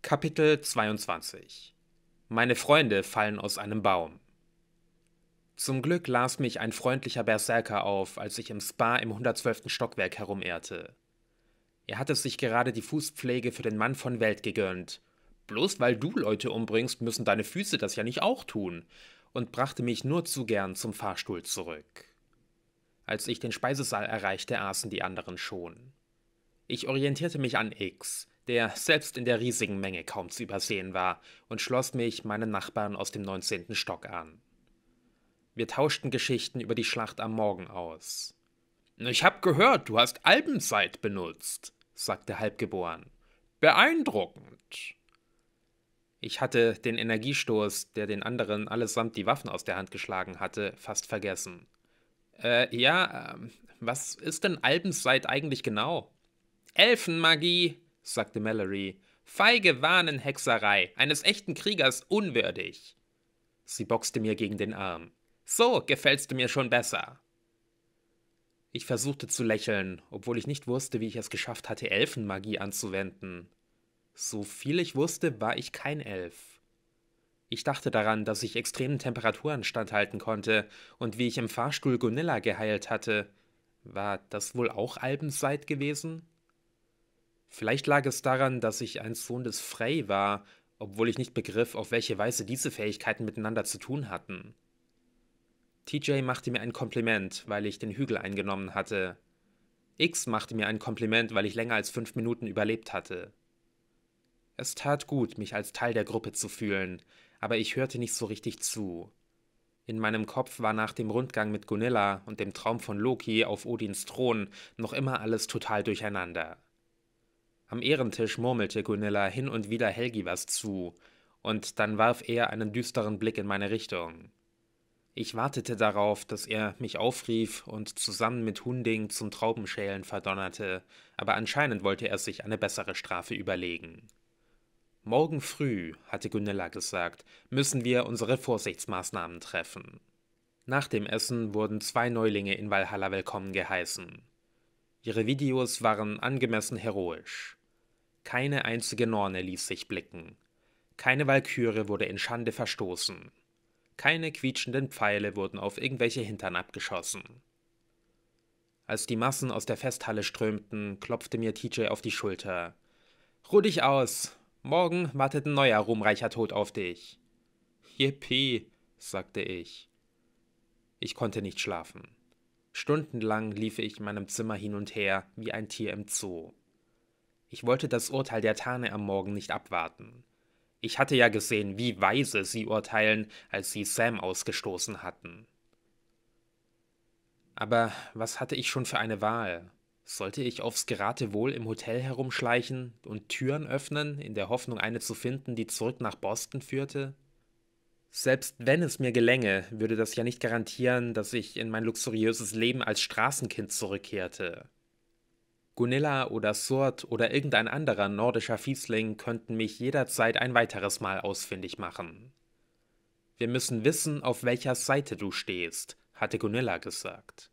Kapitel 22 Meine Freunde fallen aus einem Baum. Zum Glück las mich ein freundlicher Berserker auf, als ich im Spa im 112. Stockwerk herumirrte. Er hatte sich gerade die Fußpflege für den Mann von Welt gegönnt. Bloß weil du Leute umbringst, müssen deine Füße das ja nicht auch tun, und brachte mich nur zu gern zum Fahrstuhl zurück. Als ich den Speisesaal erreichte, aßen die anderen schon. Ich orientierte mich an X, der selbst in der riesigen Menge kaum zu übersehen war, und schloss mich meinen Nachbarn aus dem 19. Stock an. Wir tauschten Geschichten über die Schlacht am Morgen aus. Ich hab gehört, du hast Albenzeit benutzt, sagte Halbgeboren. Beeindruckend. Ich hatte den Energiestoß, der den anderen allesamt die Waffen aus der Hand geschlagen hatte, fast vergessen. Äh, ja, ähm, was ist denn Albenzeit eigentlich genau? Elfenmagie, sagte Mallory. Feige Warnenhexerei, eines echten Kriegers unwürdig. Sie boxte mir gegen den Arm. So gefällst du mir schon besser. Ich versuchte zu lächeln, obwohl ich nicht wusste, wie ich es geschafft hatte, Elfenmagie anzuwenden. So viel ich wusste, war ich kein Elf. Ich dachte daran, dass ich extremen Temperaturen standhalten konnte und wie ich im Fahrstuhl Gunilla geheilt hatte. War das wohl auch Albenseit gewesen? Vielleicht lag es daran, dass ich ein Sohn des Frey war, obwohl ich nicht begriff, auf welche Weise diese Fähigkeiten miteinander zu tun hatten. TJ machte mir ein Kompliment, weil ich den Hügel eingenommen hatte. X machte mir ein Kompliment, weil ich länger als fünf Minuten überlebt hatte. Es tat gut, mich als Teil der Gruppe zu fühlen, aber ich hörte nicht so richtig zu. In meinem Kopf war nach dem Rundgang mit Gunilla und dem Traum von Loki auf Odins Thron noch immer alles total durcheinander. Am Ehrentisch murmelte Gunilla hin und wieder Helgi was zu, und dann warf er einen düsteren Blick in meine Richtung. Ich wartete darauf, dass er mich aufrief und zusammen mit Hunding zum Traubenschälen verdonnerte, aber anscheinend wollte er sich eine bessere Strafe überlegen. Morgen früh, hatte Gunilla gesagt, müssen wir unsere Vorsichtsmaßnahmen treffen. Nach dem Essen wurden zwei Neulinge in Valhalla willkommen geheißen. Ihre Videos waren angemessen heroisch. Keine einzige Norne ließ sich blicken. Keine Walküre wurde in Schande verstoßen. Keine quietschenden Pfeile wurden auf irgendwelche Hintern abgeschossen. Als die Massen aus der Festhalle strömten, klopfte mir TJ auf die Schulter. Ruh dich aus! Morgen wartet ein neuer ruhmreicher Tod auf dich. Yippie, sagte ich. Ich konnte nicht schlafen. Stundenlang lief ich in meinem Zimmer hin und her wie ein Tier im Zoo. Ich wollte das Urteil der Tane am Morgen nicht abwarten. Ich hatte ja gesehen, wie weise sie urteilen, als sie Sam ausgestoßen hatten. Aber was hatte ich schon für eine Wahl? Sollte ich aufs Geratewohl im Hotel herumschleichen und Türen öffnen, in der Hoffnung, eine zu finden, die zurück nach Boston führte? Selbst wenn es mir gelänge, würde das ja nicht garantieren, dass ich in mein luxuriöses Leben als Straßenkind zurückkehrte. Gunilla oder Surt oder irgendein anderer nordischer Fiesling könnten mich jederzeit ein weiteres Mal ausfindig machen. Wir müssen wissen, auf welcher Seite du stehst, hatte Gunilla gesagt.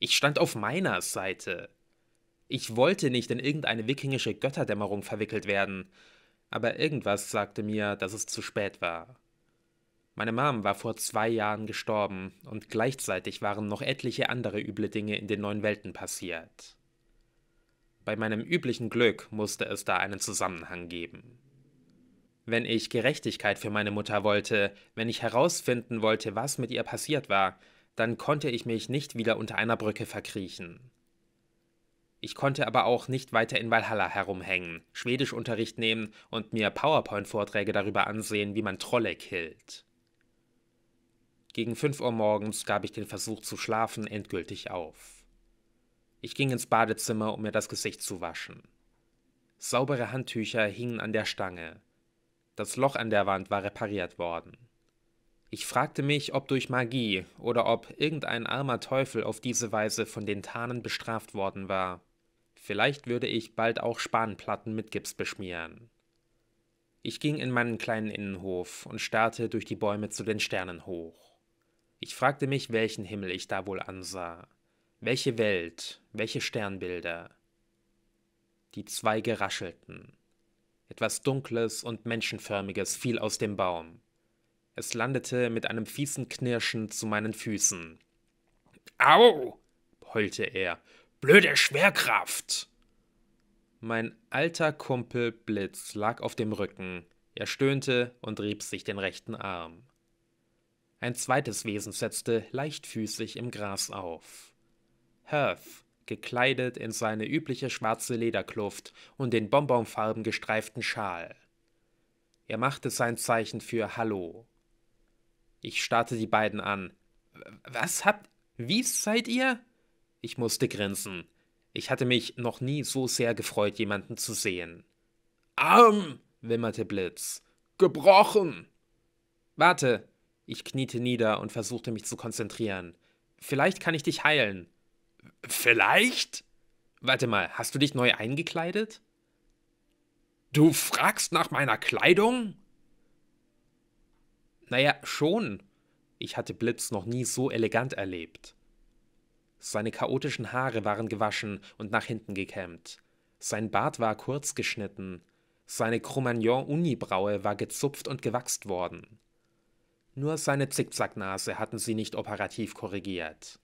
Ich stand auf meiner Seite. Ich wollte nicht in irgendeine wikingische Götterdämmerung verwickelt werden, aber irgendwas sagte mir, dass es zu spät war. Meine Mom war vor zwei Jahren gestorben und gleichzeitig waren noch etliche andere üble Dinge in den neuen Welten passiert. Bei meinem üblichen Glück musste es da einen Zusammenhang geben. Wenn ich Gerechtigkeit für meine Mutter wollte, wenn ich herausfinden wollte, was mit ihr passiert war, dann konnte ich mich nicht wieder unter einer Brücke verkriechen. Ich konnte aber auch nicht weiter in Valhalla herumhängen, Schwedischunterricht nehmen und mir PowerPoint-Vorträge darüber ansehen, wie man Trolle killt. Gegen 5 Uhr morgens gab ich den Versuch zu schlafen endgültig auf. Ich ging ins Badezimmer, um mir das Gesicht zu waschen. Saubere Handtücher hingen an der Stange. Das Loch an der Wand war repariert worden. Ich fragte mich, ob durch Magie oder ob irgendein armer Teufel auf diese Weise von den Tarnen bestraft worden war. Vielleicht würde ich bald auch Spanplatten mit Gips beschmieren. Ich ging in meinen kleinen Innenhof und starrte durch die Bäume zu den Sternen hoch. Ich fragte mich, welchen Himmel ich da wohl ansah. Welche Welt, welche Sternbilder? Die Zweige raschelten. Etwas Dunkles und Menschenförmiges fiel aus dem Baum. Es landete mit einem fiesen Knirschen zu meinen Füßen. Au! heulte er. Blöde Schwerkraft! Mein alter Kumpel Blitz lag auf dem Rücken. Er stöhnte und rieb sich den rechten Arm. Ein zweites Wesen setzte leichtfüßig im Gras auf. Hearth, gekleidet in seine übliche schwarze Lederkluft und den bonbonfarben gestreiften Schal. Er machte sein Zeichen für Hallo. Ich starrte die beiden an. Was habt. Wie seid ihr? Ich musste grinsen. Ich hatte mich noch nie so sehr gefreut, jemanden zu sehen. Arm! wimmerte Blitz. Gebrochen! Warte! Ich kniete nieder und versuchte mich zu konzentrieren. Vielleicht kann ich dich heilen. Vielleicht? Warte mal, hast du dich neu eingekleidet? Du fragst nach meiner Kleidung? Naja, schon. Ich hatte Blitz noch nie so elegant erlebt. Seine chaotischen Haare waren gewaschen und nach hinten gekämmt. Sein Bart war kurz geschnitten. Seine Cro-Magnon-Unibraue war gezupft und gewachst worden. Nur seine Zickzacknase hatten sie nicht operativ korrigiert.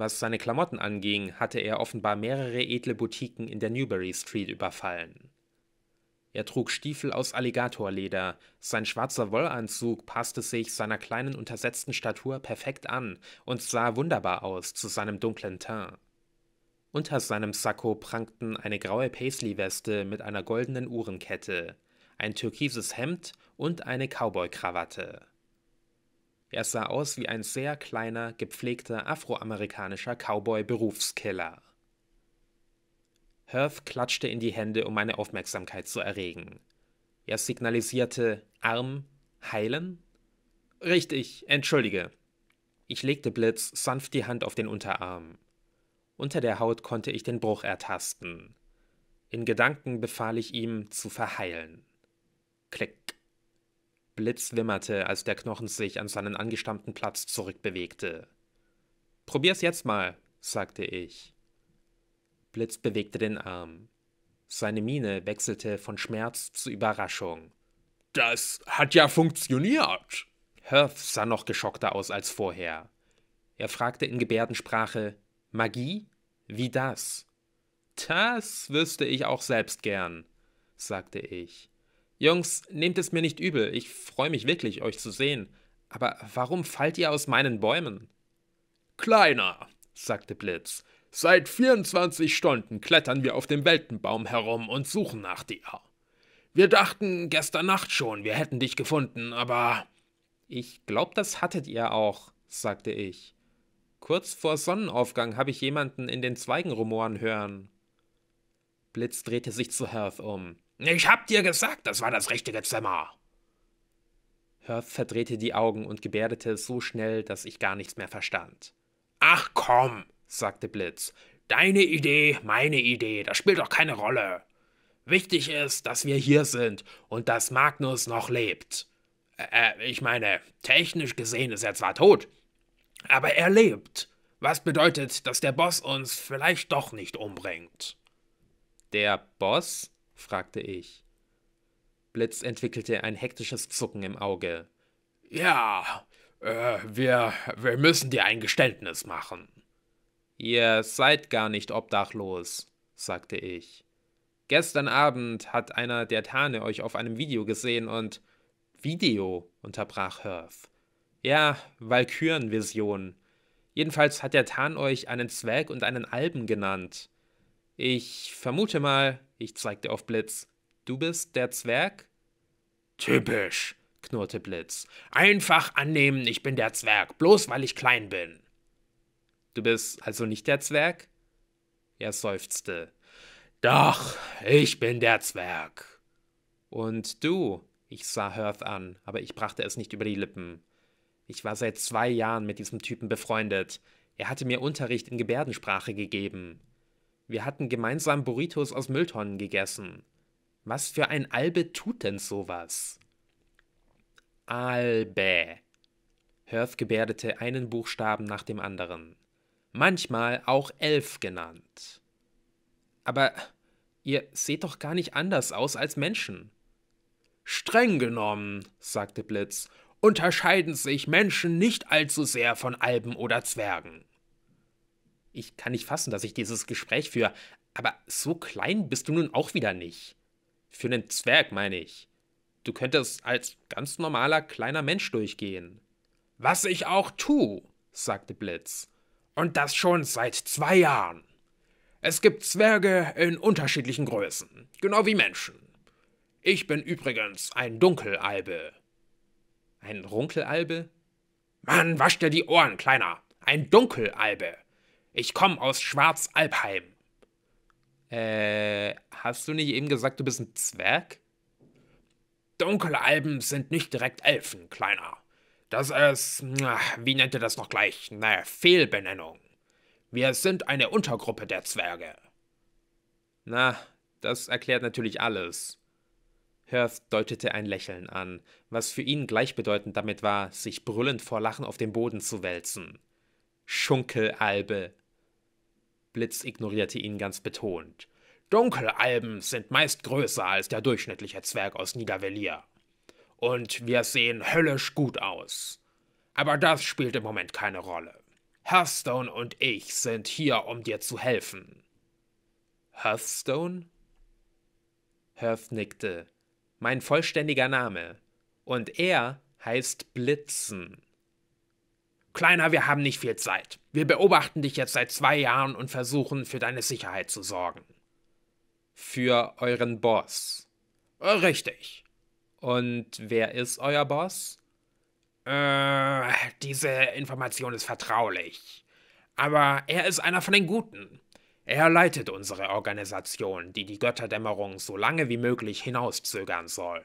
Was seine Klamotten anging, hatte er offenbar mehrere edle Boutiquen in der Newbury Street überfallen. Er trug Stiefel aus Alligatorleder, sein schwarzer Wollanzug passte sich seiner kleinen untersetzten Statur perfekt an und sah wunderbar aus zu seinem dunklen Teint. Unter seinem Sakko prangten eine graue Paisley-Weste mit einer goldenen Uhrenkette, ein türkises Hemd und eine Cowboy-Krawatte. Er sah aus wie ein sehr kleiner, gepflegter afroamerikanischer Cowboy-Berufskiller. Hearth klatschte in die Hände, um meine Aufmerksamkeit zu erregen. Er signalisierte Arm heilen? Richtig, entschuldige. Ich legte Blitz sanft die Hand auf den Unterarm. Unter der Haut konnte ich den Bruch ertasten. In Gedanken befahl ich ihm zu verheilen. Klick. Blitz wimmerte, als der Knochen sich an seinen angestammten Platz zurückbewegte. Probier's jetzt mal, sagte ich. Blitz bewegte den Arm. Seine Miene wechselte von Schmerz zu Überraschung. Das hat ja funktioniert! Hearth sah noch geschockter aus als vorher. Er fragte in Gebärdensprache: Magie? Wie das? Das wüsste ich auch selbst gern, sagte ich. Jungs, nehmt es mir nicht übel, ich freue mich wirklich, euch zu sehen. Aber warum fallt ihr aus meinen Bäumen? Kleiner, sagte Blitz, seit 24 Stunden klettern wir auf dem Weltenbaum herum und suchen nach dir. Wir dachten gestern Nacht schon, wir hätten dich gefunden, aber. Ich glaub, das hattet ihr auch, sagte ich. Kurz vor Sonnenaufgang habe ich jemanden in den Zweigen rumoren hören. Blitz drehte sich zu Hearth um. Ich hab dir gesagt, das war das richtige Zimmer. Hurth verdrehte die Augen und gebärdete so schnell, dass ich gar nichts mehr verstand. Ach komm, sagte Blitz. Deine Idee, meine Idee, das spielt doch keine Rolle. Wichtig ist, dass wir hier sind und dass Magnus noch lebt. Äh, äh ich meine, technisch gesehen ist er zwar tot, aber er lebt. Was bedeutet, dass der Boss uns vielleicht doch nicht umbringt? Der Boss? fragte ich. Blitz entwickelte ein hektisches Zucken im Auge. Ja, äh, wir, wir müssen dir ein Geständnis machen. Ihr seid gar nicht obdachlos, sagte ich. Gestern Abend hat einer der Tane euch auf einem Video gesehen und. Video, unterbrach Hearth. Ja, Valkyrenvision. Jedenfalls hat der Tan euch einen Zwerg und einen Alben genannt. Ich vermute mal, ich zeigte auf Blitz. Du bist der Zwerg? Typisch, knurrte Blitz. Einfach annehmen, ich bin der Zwerg, bloß weil ich klein bin. Du bist also nicht der Zwerg? Er seufzte. Doch, ich bin der Zwerg. Und du? Ich sah Hearth an, aber ich brachte es nicht über die Lippen. Ich war seit zwei Jahren mit diesem Typen befreundet. Er hatte mir Unterricht in Gebärdensprache gegeben. Wir hatten gemeinsam Burritos aus Mülltonnen gegessen. Was für ein Albe tut denn sowas? Albe. Hörf gebärdete einen Buchstaben nach dem anderen. Manchmal auch elf genannt. Aber ihr seht doch gar nicht anders aus als Menschen. Streng genommen, sagte Blitz, unterscheiden sich Menschen nicht allzu sehr von Alben oder Zwergen ich kann nicht fassen, dass ich dieses Gespräch führe. Aber so klein bist du nun auch wieder nicht. Für einen Zwerg, meine ich. Du könntest als ganz normaler kleiner Mensch durchgehen. Was ich auch tu, sagte Blitz. Und das schon seit zwei Jahren. Es gibt Zwerge in unterschiedlichen Größen, genau wie Menschen. Ich bin übrigens ein Dunkelalbe. Ein Runkelalbe? Mann, wasch dir die Ohren, Kleiner. Ein Dunkelalbe. Ich komme aus Schwarzalbheim. Äh, hast du nicht eben gesagt, du bist ein Zwerg? Dunkelalben sind nicht direkt Elfen, Kleiner. Das ist, wie nennt ihr das noch gleich? Na, Fehlbenennung. Wir sind eine Untergruppe der Zwerge. Na, das erklärt natürlich alles. Hearth deutete ein Lächeln an, was für ihn gleichbedeutend damit war, sich brüllend vor Lachen auf den Boden zu wälzen. Schunkelalbe. Blitz ignorierte ihn ganz betont. Dunkelalben sind meist größer als der durchschnittliche Zwerg aus Niedervelier. Und wir sehen höllisch gut aus. Aber das spielt im Moment keine Rolle. Hearthstone und ich sind hier, um dir zu helfen. Hearthstone? Hearth nickte. Mein vollständiger Name. Und er heißt Blitzen. Kleiner, wir haben nicht viel Zeit. Wir beobachten dich jetzt seit zwei Jahren und versuchen, für deine Sicherheit zu sorgen. Für euren Boss. Oh, richtig. Und wer ist euer Boss? Äh, diese Information ist vertraulich. Aber er ist einer von den Guten. Er leitet unsere Organisation, die die Götterdämmerung so lange wie möglich hinauszögern soll.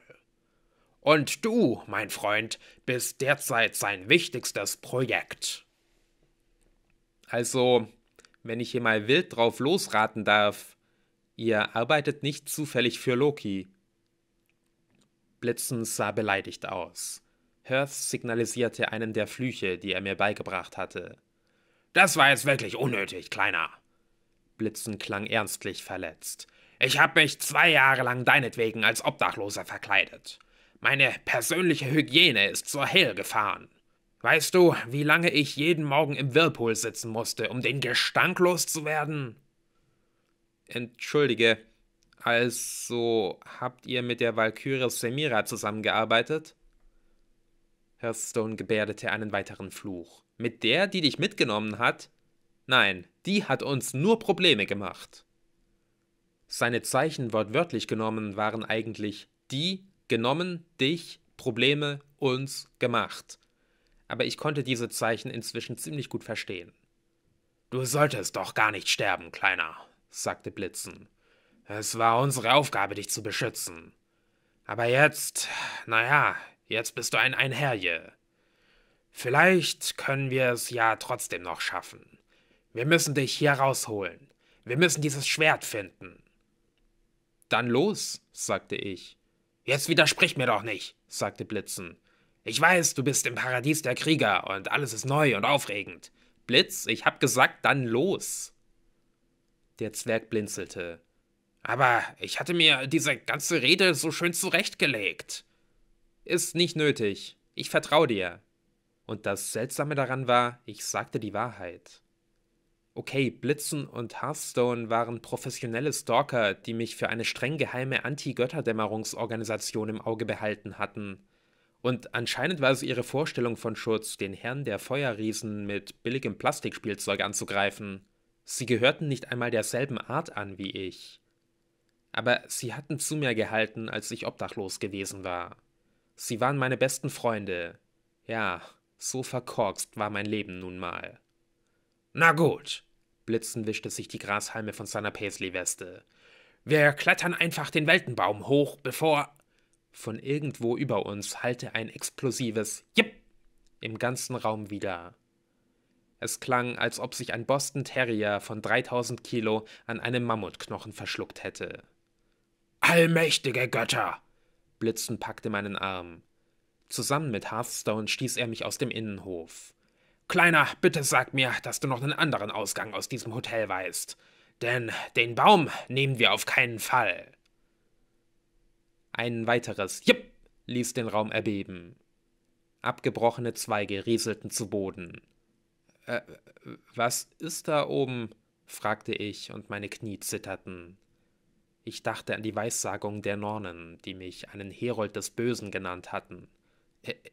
Und du, mein Freund, bist derzeit sein wichtigstes Projekt. Also, wenn ich hier mal wild drauf losraten darf, ihr arbeitet nicht zufällig für Loki. Blitzen sah beleidigt aus. Hearth signalisierte einen der Flüche, die er mir beigebracht hatte. Das war jetzt wirklich unnötig, Kleiner. Blitzen klang ernstlich verletzt. Ich habe mich zwei Jahre lang deinetwegen als Obdachloser verkleidet. Meine persönliche Hygiene ist zur Hell gefahren. Weißt du, wie lange ich jeden Morgen im Whirlpool sitzen musste, um den Gestank loszuwerden? Entschuldige, also habt ihr mit der Valkyrie Semira zusammengearbeitet? Herr Stone gebärdete einen weiteren Fluch. Mit der, die dich mitgenommen hat? Nein, die hat uns nur Probleme gemacht. Seine Zeichen wortwörtlich genommen waren eigentlich die, genommen, dich, Probleme, uns, gemacht. Aber ich konnte diese Zeichen inzwischen ziemlich gut verstehen. Du solltest doch gar nicht sterben, Kleiner, sagte Blitzen. Es war unsere Aufgabe, dich zu beschützen. Aber jetzt, naja, jetzt bist du ein Einherje. Vielleicht können wir es ja trotzdem noch schaffen. Wir müssen dich hier rausholen. Wir müssen dieses Schwert finden. Dann los, sagte ich. Jetzt widersprich mir doch nicht, sagte Blitzen. Ich weiß, du bist im Paradies der Krieger und alles ist neu und aufregend. Blitz, ich hab gesagt, dann los. Der Zwerg blinzelte. Aber ich hatte mir diese ganze Rede so schön zurechtgelegt. Ist nicht nötig. Ich vertraue dir. Und das Seltsame daran war, ich sagte die Wahrheit okay, Blitzen und Hearthstone waren professionelle Stalker, die mich für eine streng geheime Anti-Götterdämmerungsorganisation im Auge behalten hatten. Und anscheinend war es ihre Vorstellung von Schutz, den Herrn der Feuerriesen mit billigem Plastikspielzeug anzugreifen. Sie gehörten nicht einmal derselben Art an wie ich. Aber sie hatten zu mir gehalten, als ich obdachlos gewesen war. Sie waren meine besten Freunde. Ja, so verkorkst war mein Leben nun mal. Na gut, Blitzen wischte sich die Grashalme von seiner Paisley-Weste. Wir klettern einfach den Weltenbaum hoch, bevor. Von irgendwo über uns hallte ein explosives Jipp im ganzen Raum wieder. Es klang, als ob sich ein Boston Terrier von 3000 Kilo an einem Mammutknochen verschluckt hätte. Allmächtige Götter! Blitzen packte meinen Arm. Zusammen mit Hearthstone stieß er mich aus dem Innenhof. Kleiner, bitte sag mir, dass du noch einen anderen Ausgang aus diesem Hotel weißt. Denn den Baum nehmen wir auf keinen Fall. Ein weiteres Jipp ließ den Raum erbeben. Abgebrochene Zweige rieselten zu Boden. Äh, was ist da oben? fragte ich, und meine Knie zitterten. Ich dachte an die Weissagung der Nornen, die mich einen Herold des Bösen genannt hatten.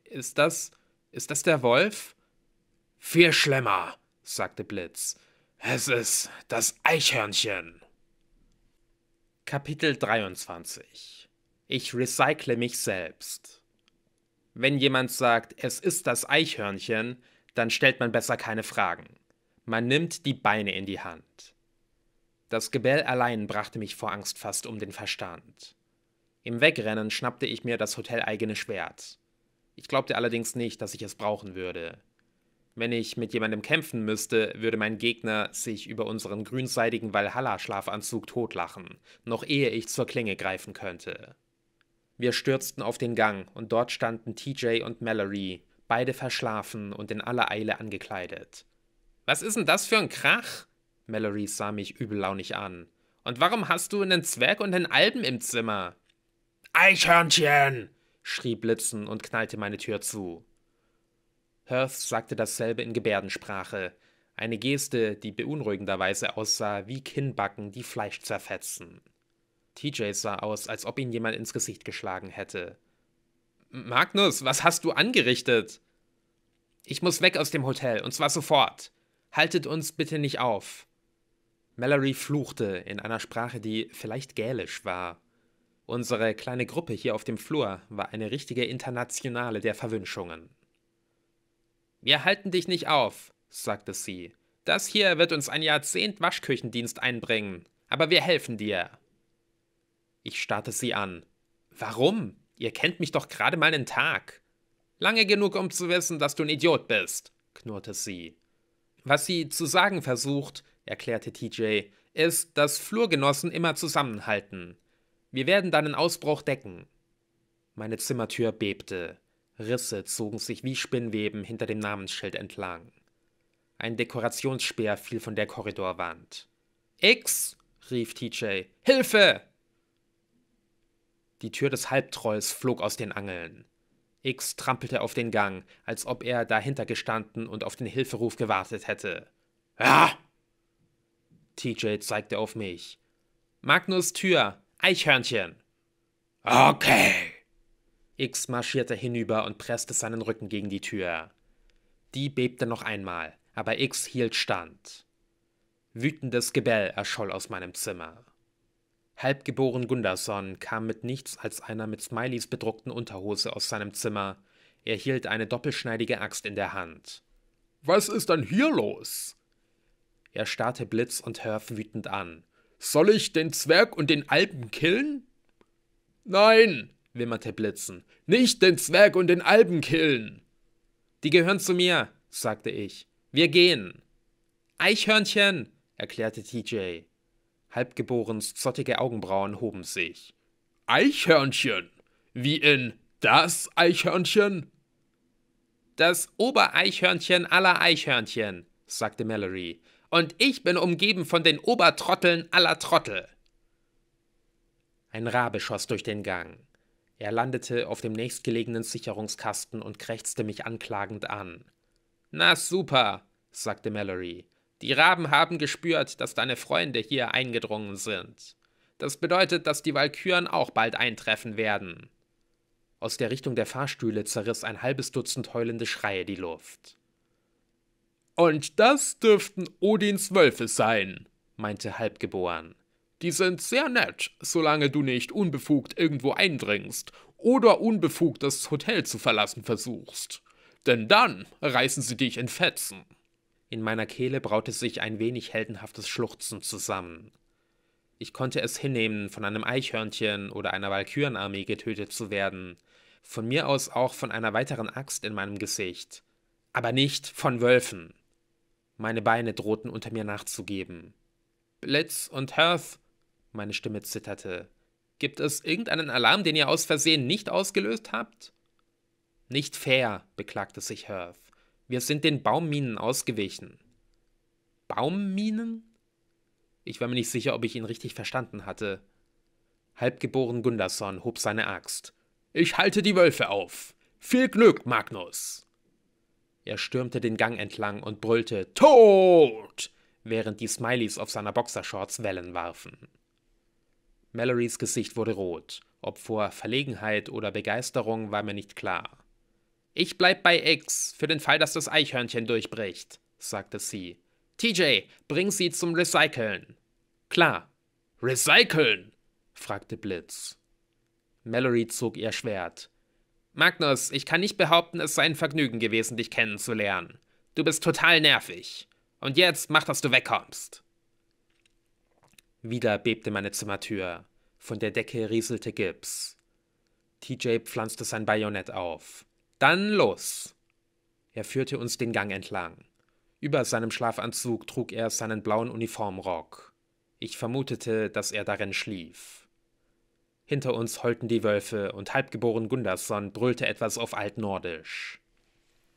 Ist das. ist das der Wolf? Viel schlimmer, sagte Blitz. Es ist das Eichhörnchen. Kapitel 23 Ich recycle mich selbst. Wenn jemand sagt, es ist das Eichhörnchen, dann stellt man besser keine Fragen. Man nimmt die Beine in die Hand. Das Gebell allein brachte mich vor Angst fast um den Verstand. Im Wegrennen schnappte ich mir das hoteleigene Schwert. Ich glaubte allerdings nicht, dass ich es brauchen würde. Wenn ich mit jemandem kämpfen müsste, würde mein Gegner sich über unseren grünseidigen Valhalla-Schlafanzug totlachen, noch ehe ich zur Klinge greifen könnte. Wir stürzten auf den Gang und dort standen TJ und Mallory, beide verschlafen und in aller Eile angekleidet. Was ist denn das für ein Krach? Mallory sah mich übellaunig an. Und warum hast du einen Zwerg und einen Alben im Zimmer? Eichhörnchen! schrie Blitzen und knallte meine Tür zu. Hearth sagte dasselbe in Gebärdensprache, eine Geste, die beunruhigenderweise aussah wie Kinnbacken, die Fleisch zerfetzen. TJ sah aus, als ob ihn jemand ins Gesicht geschlagen hätte. Magnus, was hast du angerichtet? Ich muss weg aus dem Hotel, und zwar sofort. Haltet uns bitte nicht auf. Mallory fluchte in einer Sprache, die vielleicht gälisch war. Unsere kleine Gruppe hier auf dem Flur war eine richtige Internationale der Verwünschungen. Wir halten dich nicht auf, sagte sie. Das hier wird uns ein Jahrzehnt Waschküchendienst einbringen, aber wir helfen dir. Ich starrte sie an. Warum? Ihr kennt mich doch gerade mal einen Tag. Lange genug, um zu wissen, dass du ein Idiot bist, knurrte sie. Was sie zu sagen versucht, erklärte TJ, ist, dass Flurgenossen immer zusammenhalten. Wir werden deinen Ausbruch decken. Meine Zimmertür bebte. Risse zogen sich wie Spinnweben hinter dem Namensschild entlang. Ein Dekorationsspeer fiel von der Korridorwand. X! rief TJ. Hilfe! Die Tür des Halbtrolls flog aus den Angeln. X trampelte auf den Gang, als ob er dahinter gestanden und auf den Hilferuf gewartet hätte. Ah! TJ zeigte auf mich. Magnus Tür, Eichhörnchen. Okay. X marschierte hinüber und presste seinen Rücken gegen die Tür. Die bebte noch einmal, aber X hielt stand. Wütendes Gebell erscholl aus meinem Zimmer. Halbgeboren Gunderson kam mit nichts als einer mit Smileys bedruckten Unterhose aus seinem Zimmer. Er hielt eine doppelschneidige Axt in der Hand. Was ist denn hier los? Er starrte Blitz und Hörf wütend an. Soll ich den Zwerg und den Alpen killen? Nein, wimmerte Blitzen. Nicht den Zwerg und den Alben killen! Die gehören zu mir, sagte ich. Wir gehen. Eichhörnchen, erklärte TJ. Halbgeborens zottige Augenbrauen hoben sich. Eichhörnchen? Wie in das Eichhörnchen? Das Obereichhörnchen aller Eichhörnchen, sagte Mallory. Und ich bin umgeben von den Obertrotteln aller Trottel. Ein Rabe schoss durch den Gang. Er landete auf dem nächstgelegenen Sicherungskasten und krächzte mich anklagend an. Na super, sagte Mallory. Die Raben haben gespürt, dass deine Freunde hier eingedrungen sind. Das bedeutet, dass die Walküren auch bald eintreffen werden. Aus der Richtung der Fahrstühle zerriss ein halbes Dutzend heulende Schreie die Luft. Und das dürften Odins Wölfe sein, meinte Halbgeboren. Die sind sehr nett, solange du nicht unbefugt irgendwo eindringst oder unbefugt das Hotel zu verlassen versuchst. Denn dann reißen sie dich in Fetzen. In meiner Kehle braute sich ein wenig heldenhaftes Schluchzen zusammen. Ich konnte es hinnehmen, von einem Eichhörnchen oder einer Walkürenarmee getötet zu werden, von mir aus auch von einer weiteren Axt in meinem Gesicht, aber nicht von Wölfen. Meine Beine drohten unter mir nachzugeben. Blitz und Hearth meine Stimme zitterte. Gibt es irgendeinen Alarm, den ihr aus Versehen nicht ausgelöst habt? Nicht fair, beklagte sich Herv. Wir sind den Baumminen ausgewichen. Baumminen? Ich war mir nicht sicher, ob ich ihn richtig verstanden hatte. Halbgeboren Gunderson hob seine Axt. Ich halte die Wölfe auf. Viel Glück, Magnus. Er stürmte den Gang entlang und brüllte Tod, während die Smileys auf seiner Boxershorts Wellen warfen. Mallorys Gesicht wurde rot. Ob vor Verlegenheit oder Begeisterung war mir nicht klar. Ich bleib bei X, für den Fall, dass das Eichhörnchen durchbricht, sagte sie. TJ, bring sie zum Recyceln. Klar. Recyceln? fragte Blitz. Mallory zog ihr Schwert. Magnus, ich kann nicht behaupten, es sei ein Vergnügen gewesen, dich kennenzulernen. Du bist total nervig. Und jetzt mach, dass du wegkommst. Wieder bebte meine Zimmertür. Von der Decke rieselte Gips. TJ pflanzte sein Bajonett auf. Dann los! Er führte uns den Gang entlang. Über seinem Schlafanzug trug er seinen blauen Uniformrock. Ich vermutete, dass er darin schlief. Hinter uns heulten die Wölfe und halbgeboren Gunderson brüllte etwas auf Altnordisch.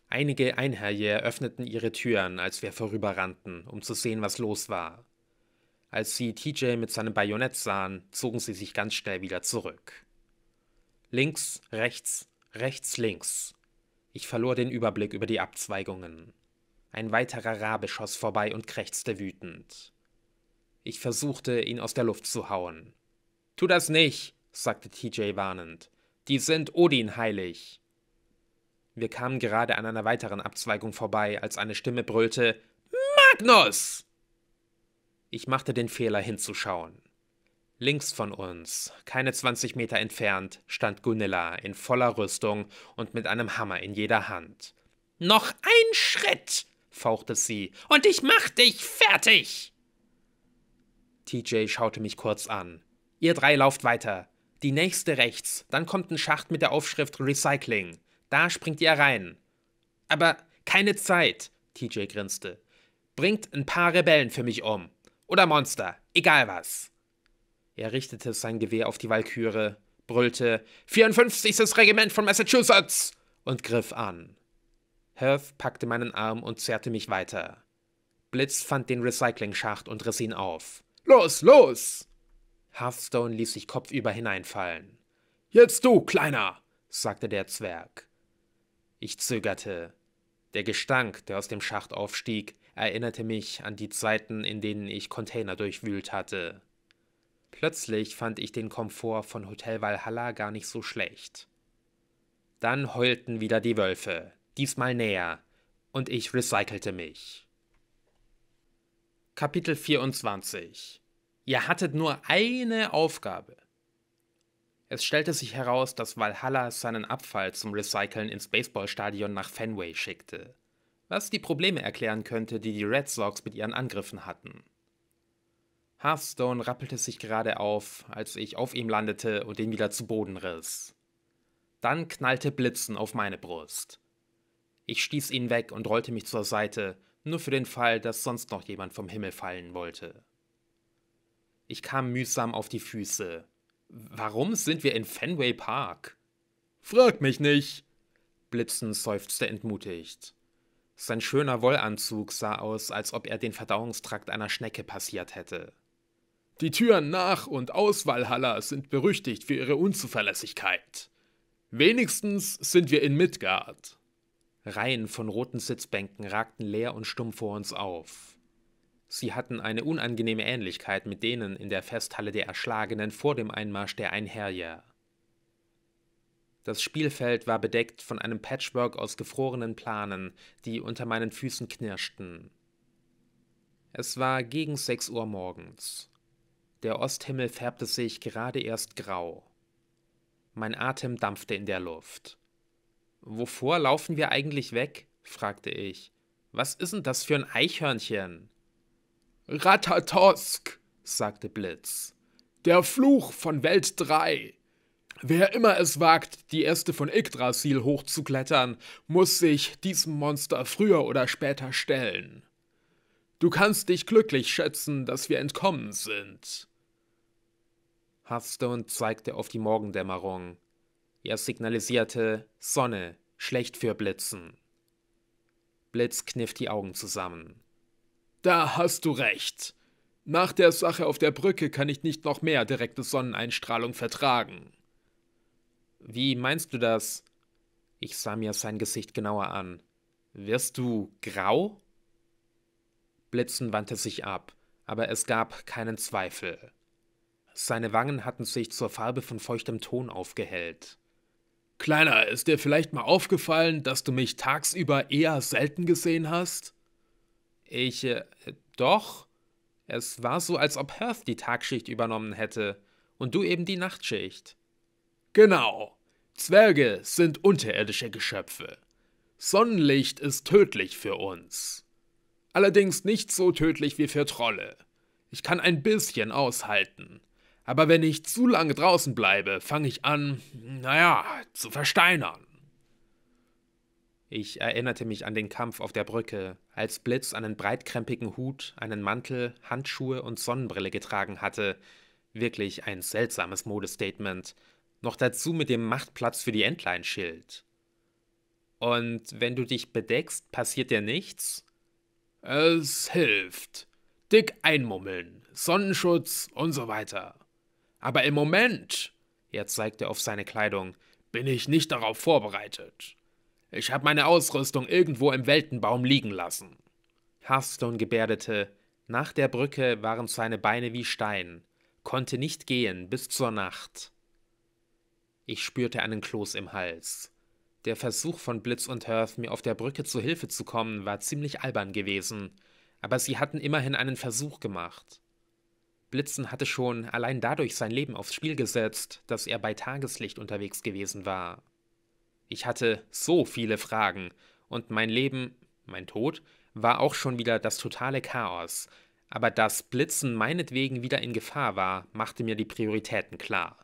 Einige Einherjer öffneten ihre Türen, als wir vorüberrannten, um zu sehen, was los war. Als sie TJ mit seinem Bajonett sahen, zogen sie sich ganz schnell wieder zurück. Links, rechts, rechts, links. Ich verlor den Überblick über die Abzweigungen. Ein weiterer Rabe schoss vorbei und krächzte wütend. Ich versuchte, ihn aus der Luft zu hauen. Tu das nicht, sagte TJ warnend. Die sind Odin heilig. Wir kamen gerade an einer weiteren Abzweigung vorbei, als eine Stimme brüllte Magnus. Ich machte den Fehler hinzuschauen. Links von uns, keine 20 Meter entfernt, stand Gunilla in voller Rüstung und mit einem Hammer in jeder Hand. Noch ein Schritt, fauchte sie, und ich mach dich fertig! TJ schaute mich kurz an. Ihr drei lauft weiter. Die nächste rechts, dann kommt ein Schacht mit der Aufschrift Recycling. Da springt ihr rein. Aber keine Zeit, TJ grinste. Bringt ein paar Rebellen für mich um oder Monster, egal was. Er richtete sein Gewehr auf die Walküre, brüllte 54. Regiment von Massachusetts und griff an. Heath packte meinen Arm und zerrte mich weiter. Blitz fand den Recycling-Schacht und riss ihn auf. Los, los! Hearthstone ließ sich kopfüber hineinfallen. Jetzt du, Kleiner, sagte der Zwerg. Ich zögerte. Der Gestank, der aus dem Schacht aufstieg, erinnerte mich an die Zeiten, in denen ich Container durchwühlt hatte. Plötzlich fand ich den Komfort von Hotel Valhalla gar nicht so schlecht. Dann heulten wieder die Wölfe, diesmal näher, und ich recycelte mich. Kapitel 24 Ihr hattet nur eine Aufgabe. Es stellte sich heraus, dass Valhalla seinen Abfall zum Recyceln ins Baseballstadion nach Fenway schickte was die Probleme erklären könnte, die die Red Sox mit ihren Angriffen hatten. Hearthstone rappelte sich gerade auf, als ich auf ihm landete und ihn wieder zu Boden riss. Dann knallte Blitzen auf meine Brust. Ich stieß ihn weg und rollte mich zur Seite, nur für den Fall, dass sonst noch jemand vom Himmel fallen wollte. Ich kam mühsam auf die Füße. Warum sind wir in Fenway Park? Frag mich nicht! Blitzen seufzte entmutigt. Sein schöner Wollanzug sah aus, als ob er den Verdauungstrakt einer Schnecke passiert hätte. Die Türen nach und aus Valhalla sind berüchtigt für ihre Unzuverlässigkeit. Wenigstens sind wir in Midgard. Reihen von roten Sitzbänken ragten leer und stumm vor uns auf. Sie hatten eine unangenehme Ähnlichkeit mit denen in der Festhalle der Erschlagenen vor dem Einmarsch der Einherjer. Das Spielfeld war bedeckt von einem Patchwork aus gefrorenen Planen, die unter meinen Füßen knirschten. Es war gegen sechs Uhr morgens. Der Osthimmel färbte sich gerade erst grau. Mein Atem dampfte in der Luft. Wovor laufen wir eigentlich weg? fragte ich. Was ist denn das für ein Eichhörnchen? Ratatosk, sagte Blitz. Der Fluch von Welt 3. Wer immer es wagt, die Äste von Yggdrasil hochzuklettern, muss sich diesem Monster früher oder später stellen. Du kannst dich glücklich schätzen, dass wir entkommen sind. Hearthstone zeigte auf die Morgendämmerung. Er signalisierte Sonne, schlecht für Blitzen. Blitz kniff die Augen zusammen. Da hast du recht. Nach der Sache auf der Brücke kann ich nicht noch mehr direkte Sonneneinstrahlung vertragen. Wie meinst du das? Ich sah mir sein Gesicht genauer an. Wirst du grau? Blitzen wandte sich ab, aber es gab keinen Zweifel. Seine Wangen hatten sich zur Farbe von feuchtem Ton aufgehellt. Kleiner, ist dir vielleicht mal aufgefallen, dass du mich tagsüber eher selten gesehen hast? Ich. Äh, doch. Es war so, als ob Hearth die Tagschicht übernommen hätte und du eben die Nachtschicht. Genau. Zwerge sind unterirdische Geschöpfe. Sonnenlicht ist tödlich für uns. Allerdings nicht so tödlich wie für Trolle. Ich kann ein bisschen aushalten. Aber wenn ich zu lange draußen bleibe, fange ich an, naja, zu versteinern. Ich erinnerte mich an den Kampf auf der Brücke, als Blitz einen breitkrempigen Hut, einen Mantel, Handschuhe und Sonnenbrille getragen hatte. Wirklich ein seltsames Modestatement. Noch dazu mit dem Machtplatz für die Endline-Schild. Und wenn du dich bedeckst, passiert dir nichts? Es hilft. Dick einmummeln, Sonnenschutz und so weiter. Aber im Moment, er zeigt er auf seine Kleidung, bin ich nicht darauf vorbereitet. Ich habe meine Ausrüstung irgendwo im Weltenbaum liegen lassen. Hearthstone gebärdete, nach der Brücke waren seine Beine wie Stein, konnte nicht gehen bis zur Nacht. Ich spürte einen Kloß im Hals. Der Versuch von Blitz und Hearth, mir auf der Brücke zu Hilfe zu kommen, war ziemlich albern gewesen, aber sie hatten immerhin einen Versuch gemacht. Blitzen hatte schon allein dadurch sein Leben aufs Spiel gesetzt, dass er bei Tageslicht unterwegs gewesen war. Ich hatte so viele Fragen, und mein Leben, mein Tod, war auch schon wieder das totale Chaos, aber dass Blitzen meinetwegen wieder in Gefahr war, machte mir die Prioritäten klar.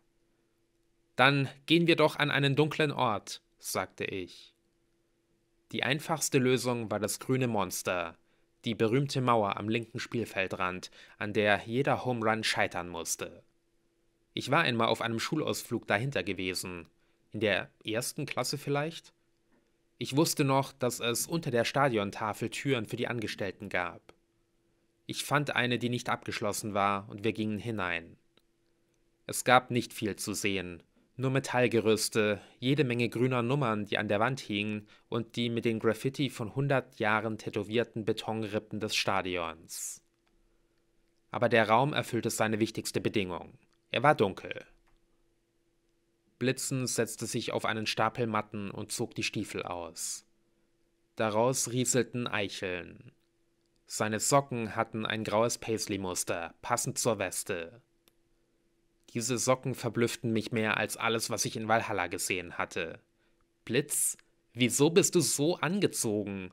Dann gehen wir doch an einen dunklen Ort, sagte ich. Die einfachste Lösung war das grüne Monster, die berühmte Mauer am linken Spielfeldrand, an der jeder Home Run scheitern musste. Ich war einmal auf einem Schulausflug dahinter gewesen, in der ersten Klasse vielleicht. Ich wusste noch, dass es unter der Stadiontafel Türen für die Angestellten gab. Ich fand eine, die nicht abgeschlossen war, und wir gingen hinein. Es gab nicht viel zu sehen, nur Metallgerüste, jede Menge grüner Nummern, die an der Wand hingen und die mit den Graffiti von hundert Jahren tätowierten Betonrippen des Stadions. Aber der Raum erfüllte seine wichtigste Bedingung. Er war dunkel. Blitzens setzte sich auf einen Stapel Matten und zog die Stiefel aus. Daraus rieselten Eicheln. Seine Socken hatten ein graues Paisley-Muster, passend zur Weste. Diese Socken verblüfften mich mehr als alles, was ich in Valhalla gesehen hatte. Blitz, wieso bist du so angezogen?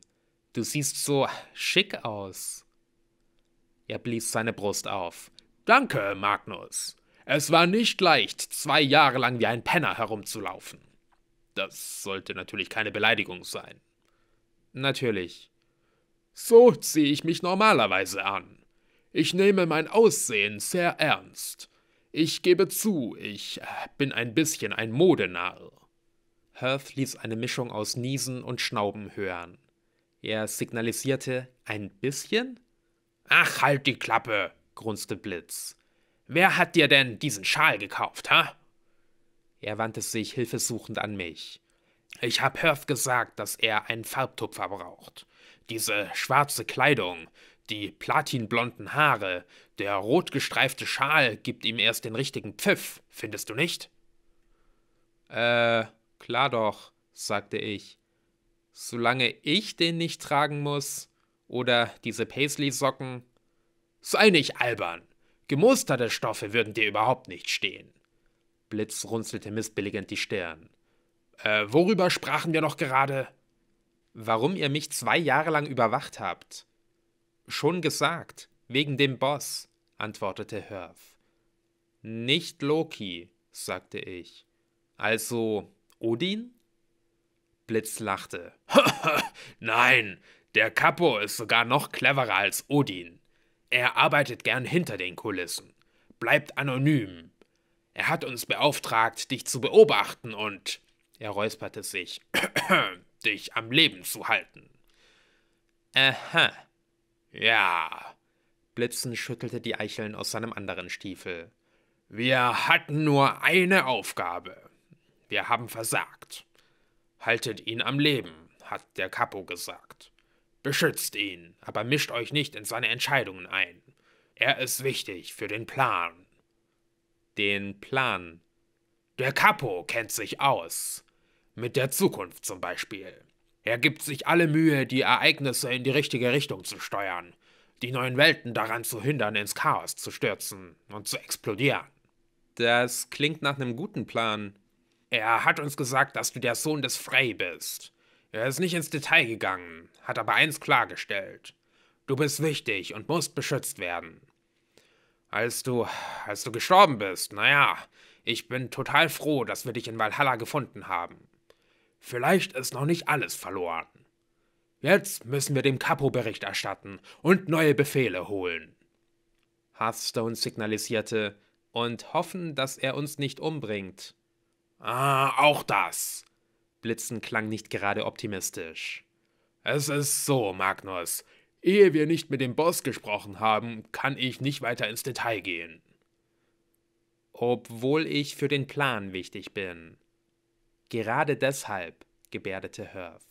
Du siehst so schick aus. Er blies seine Brust auf. Danke, Magnus. Es war nicht leicht, zwei Jahre lang wie ein Penner herumzulaufen. Das sollte natürlich keine Beleidigung sein. Natürlich. So ziehe ich mich normalerweise an. Ich nehme mein Aussehen sehr ernst. Ich gebe zu, ich äh, bin ein bisschen ein Modenarr. Hearth ließ eine Mischung aus Niesen und Schnauben hören. Er signalisierte ein bisschen? Ach, halt die Klappe, grunzte Blitz. Wer hat dir denn diesen Schal gekauft, ha? Er wandte sich hilfesuchend an mich. Ich hab Hearth gesagt, dass er einen Farbtupfer braucht. Diese schwarze Kleidung, die platinblonden Haare, der rotgestreifte Schal gibt ihm erst den richtigen Pfiff, findest du nicht? Äh, klar doch, sagte ich. Solange ich den nicht tragen muss, oder diese Paisley-Socken. Sei nicht albern! Gemusterte Stoffe würden dir überhaupt nicht stehen. Blitz runzelte missbilligend die Stirn. Äh, worüber sprachen wir noch gerade? Warum ihr mich zwei Jahre lang überwacht habt. Schon gesagt, wegen dem Boss, antwortete Hörf. Nicht Loki, sagte ich. Also Odin? Blitz lachte. Nein, der Kapo ist sogar noch cleverer als Odin. Er arbeitet gern hinter den Kulissen, bleibt anonym. Er hat uns beauftragt, dich zu beobachten und, er räusperte sich, dich am Leben zu halten. Aha, ja. Blitzen schüttelte die Eicheln aus seinem anderen Stiefel. Wir hatten nur eine Aufgabe. Wir haben versagt. Haltet ihn am Leben, hat der Kapo gesagt. Beschützt ihn, aber mischt euch nicht in seine Entscheidungen ein. Er ist wichtig für den Plan. Den Plan? Der Kapo kennt sich aus. Mit der Zukunft zum Beispiel. Er gibt sich alle Mühe, die Ereignisse in die richtige Richtung zu steuern, die neuen Welten daran zu hindern, ins Chaos zu stürzen und zu explodieren. Das klingt nach einem guten Plan. Er hat uns gesagt, dass du der Sohn des Frey bist. Er ist nicht ins Detail gegangen, hat aber eins klargestellt. Du bist wichtig und musst beschützt werden. Als du, als du gestorben bist, naja, ich bin total froh, dass wir dich in Valhalla gefunden haben. Vielleicht ist noch nicht alles verloren. Jetzt müssen wir dem Kapo Bericht erstatten und neue Befehle holen. Hearthstone signalisierte, und hoffen, dass er uns nicht umbringt. Ah, auch das. Blitzen klang nicht gerade optimistisch. Es ist so, Magnus. Ehe wir nicht mit dem Boss gesprochen haben, kann ich nicht weiter ins Detail gehen. Obwohl ich für den Plan wichtig bin. Gerade deshalb gebärdete Herv.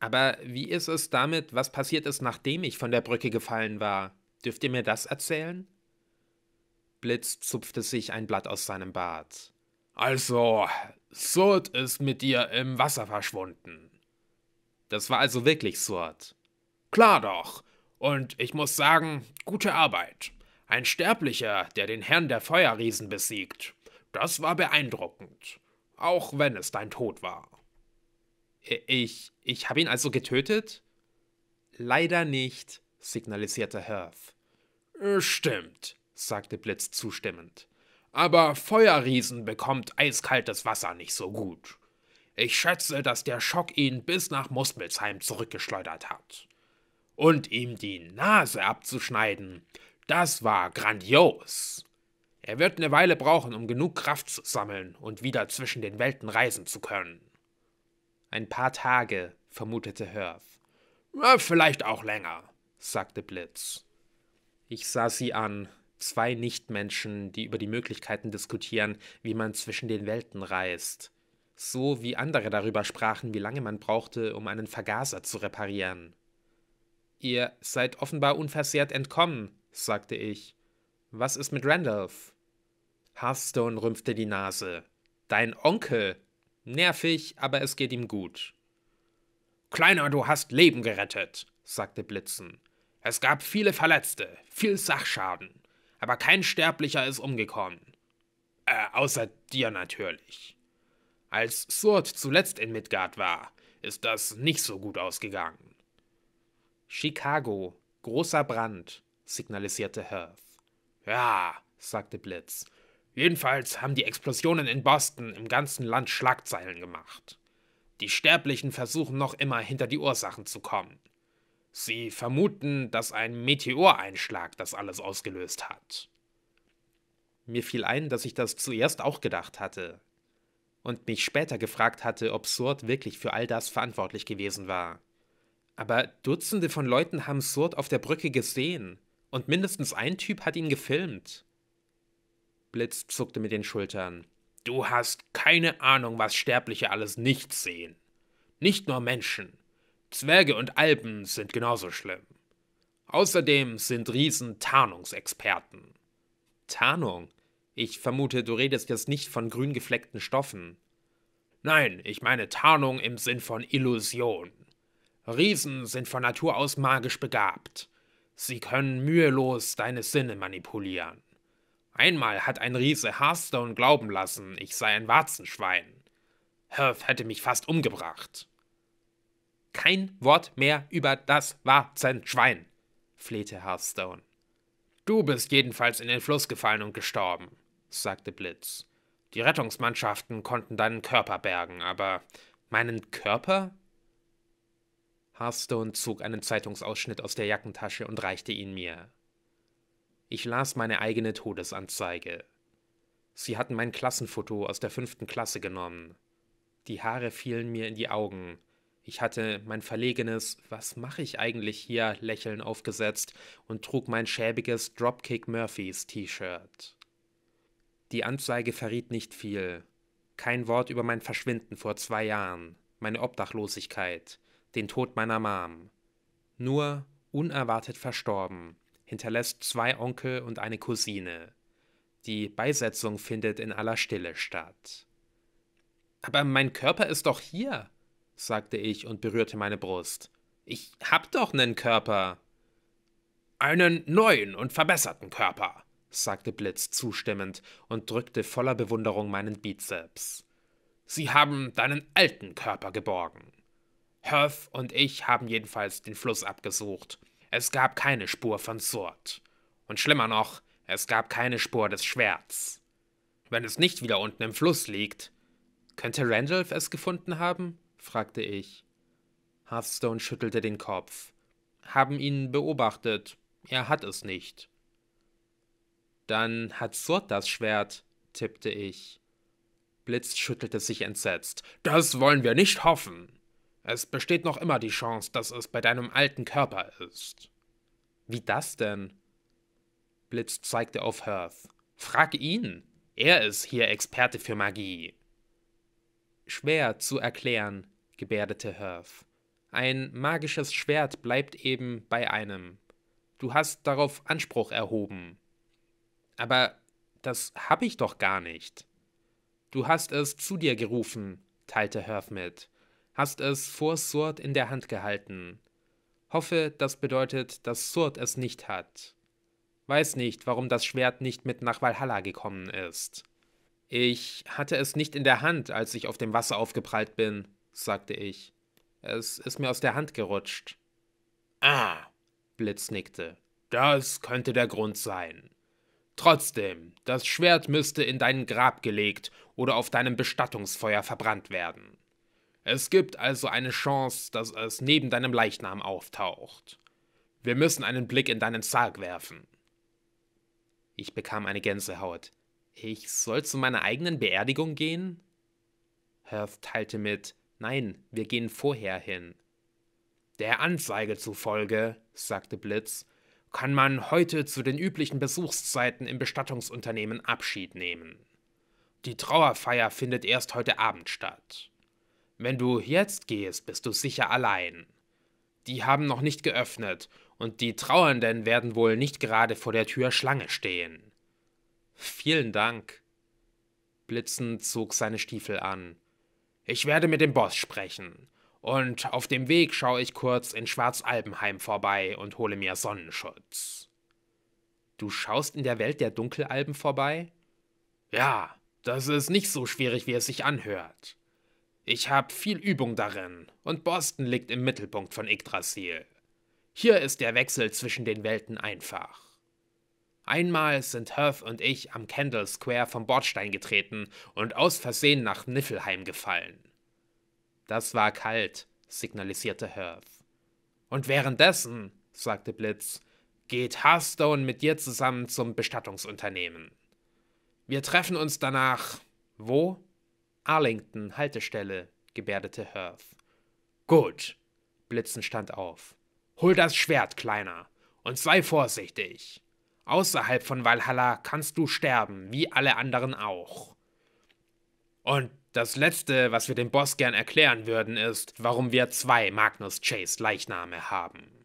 Aber wie ist es damit, was passiert ist, nachdem ich von der Brücke gefallen war? Dürft ihr mir das erzählen? Blitz zupfte sich ein Blatt aus seinem Bart. Also, Surt ist mit dir im Wasser verschwunden. Das war also wirklich Surt. Klar doch. Und ich muss sagen, gute Arbeit. Ein Sterblicher, der den Herrn der Feuerriesen besiegt. Das war beeindruckend auch wenn es dein Tod war. Ich, ich habe ihn also getötet? Leider nicht, signalisierte Hearth. Äh, stimmt, sagte Blitz zustimmend. Aber Feuerriesen bekommt eiskaltes Wasser nicht so gut. Ich schätze, dass der Schock ihn bis nach Muspelsheim zurückgeschleudert hat. Und ihm die Nase abzuschneiden, das war grandios. Er wird eine Weile brauchen, um genug Kraft zu sammeln und wieder zwischen den Welten reisen zu können. Ein paar Tage, vermutete Hörth. Vielleicht auch länger, sagte Blitz. Ich sah sie an, zwei Nichtmenschen, die über die Möglichkeiten diskutieren, wie man zwischen den Welten reist. So wie andere darüber sprachen, wie lange man brauchte, um einen Vergaser zu reparieren. Ihr seid offenbar unversehrt entkommen, sagte ich. Was ist mit Randolph? Hearthstone rümpfte die Nase. Dein Onkel. Nervig, aber es geht ihm gut. Kleiner, du hast Leben gerettet, sagte Blitzen. Es gab viele Verletzte, viel Sachschaden, aber kein Sterblicher ist umgekommen. Äh, außer dir natürlich. Als Surt zuletzt in Midgard war, ist das nicht so gut ausgegangen. Chicago, großer Brand, signalisierte Hearth. Ja, sagte Blitz. Jedenfalls haben die Explosionen in Boston im ganzen Land Schlagzeilen gemacht. Die Sterblichen versuchen noch immer hinter die Ursachen zu kommen. Sie vermuten, dass ein Meteoreinschlag das alles ausgelöst hat. Mir fiel ein, dass ich das zuerst auch gedacht hatte und mich später gefragt hatte, ob Surt wirklich für all das verantwortlich gewesen war. Aber Dutzende von Leuten haben Surt auf der Brücke gesehen und mindestens ein Typ hat ihn gefilmt. Blitz zuckte mit den Schultern. Du hast keine Ahnung, was Sterbliche alles nicht sehen. Nicht nur Menschen. Zwerge und Alpen sind genauso schlimm. Außerdem sind Riesen Tarnungsexperten. Tarnung? Ich vermute, du redest jetzt nicht von grün gefleckten Stoffen. Nein, ich meine Tarnung im Sinn von Illusion. Riesen sind von Natur aus magisch begabt. Sie können mühelos deine Sinne manipulieren. Einmal hat ein Riese Hearthstone glauben lassen, ich sei ein Warzenschwein. Hearth hätte mich fast umgebracht. Kein Wort mehr über das Warzenschwein, flehte Hearthstone. Du bist jedenfalls in den Fluss gefallen und gestorben, sagte Blitz. Die Rettungsmannschaften konnten deinen Körper bergen, aber meinen Körper? Hearthstone zog einen Zeitungsausschnitt aus der Jackentasche und reichte ihn mir. Ich las meine eigene Todesanzeige. Sie hatten mein Klassenfoto aus der fünften Klasse genommen. Die Haare fielen mir in die Augen. Ich hatte mein verlegenes Was mache ich eigentlich hier Lächeln aufgesetzt und trug mein schäbiges Dropkick Murphys T-Shirt. Die Anzeige verriet nicht viel. Kein Wort über mein Verschwinden vor zwei Jahren, meine Obdachlosigkeit, den Tod meiner Mom. Nur unerwartet verstorben, hinterlässt zwei Onkel und eine Cousine. Die Beisetzung findet in aller Stille statt. Aber mein Körper ist doch hier, sagte ich und berührte meine Brust. Ich hab doch nen Körper. Einen neuen und verbesserten Körper, sagte Blitz zustimmend und drückte voller Bewunderung meinen Bizeps. Sie haben deinen alten Körper geborgen. Hearth und ich haben jedenfalls den Fluss abgesucht. Es gab keine Spur von Sword. Und schlimmer noch, es gab keine Spur des Schwerts. Wenn es nicht wieder unten im Fluss liegt, könnte Randolph es gefunden haben? fragte ich. Hearthstone schüttelte den Kopf. Haben ihn beobachtet. Er hat es nicht. Dann hat Sword das Schwert, tippte ich. Blitz schüttelte sich entsetzt. Das wollen wir nicht hoffen. Es besteht noch immer die Chance, dass es bei deinem alten Körper ist. Wie das denn? Blitz zeigte auf Hearth. Frag ihn. Er ist hier Experte für Magie. Schwer zu erklären, gebärdete Hearth. Ein magisches Schwert bleibt eben bei einem. Du hast darauf Anspruch erhoben. Aber das hab ich doch gar nicht. Du hast es zu dir gerufen, teilte Hearth mit hast es vor Surt in der Hand gehalten. Hoffe, das bedeutet, dass Surt es nicht hat. Weiß nicht, warum das Schwert nicht mit nach Valhalla gekommen ist. Ich hatte es nicht in der Hand, als ich auf dem Wasser aufgeprallt bin, sagte ich. Es ist mir aus der Hand gerutscht. Ah, Blitz nickte. Das könnte der Grund sein. Trotzdem, das Schwert müsste in dein Grab gelegt oder auf deinem Bestattungsfeuer verbrannt werden. Es gibt also eine Chance, dass es neben deinem Leichnam auftaucht. Wir müssen einen Blick in deinen Sarg werfen. Ich bekam eine Gänsehaut. Ich soll zu meiner eigenen Beerdigung gehen? Hearth teilte mit, nein, wir gehen vorher hin. Der Anzeige zufolge, sagte Blitz, kann man heute zu den üblichen Besuchszeiten im Bestattungsunternehmen Abschied nehmen. Die Trauerfeier findet erst heute Abend statt. Wenn du jetzt gehst, bist du sicher allein. Die haben noch nicht geöffnet, und die Trauernden werden wohl nicht gerade vor der Tür Schlange stehen. Vielen Dank. Blitzend zog seine Stiefel an. Ich werde mit dem Boss sprechen. Und auf dem Weg schaue ich kurz in Schwarzalbenheim vorbei und hole mir Sonnenschutz. Du schaust in der Welt der Dunkelalben vorbei? Ja, das ist nicht so schwierig, wie es sich anhört. Ich habe viel Übung darin und Boston liegt im Mittelpunkt von Yggdrasil. Hier ist der Wechsel zwischen den Welten einfach. Einmal sind Herth und ich am Kendall Square vom Bordstein getreten und aus Versehen nach Niffelheim gefallen. Das war kalt, signalisierte Herth. Und währenddessen, sagte Blitz, geht Hearthstone mit dir zusammen zum Bestattungsunternehmen. Wir treffen uns danach. Wo? Arlington Haltestelle, gebärdete Heath. Gut. Blitzen stand auf. Hol das Schwert, Kleiner, und sei vorsichtig. Außerhalb von Valhalla kannst du sterben, wie alle anderen auch. Und das Letzte, was wir dem Boss gern erklären würden, ist, warum wir zwei Magnus Chase Leichname haben.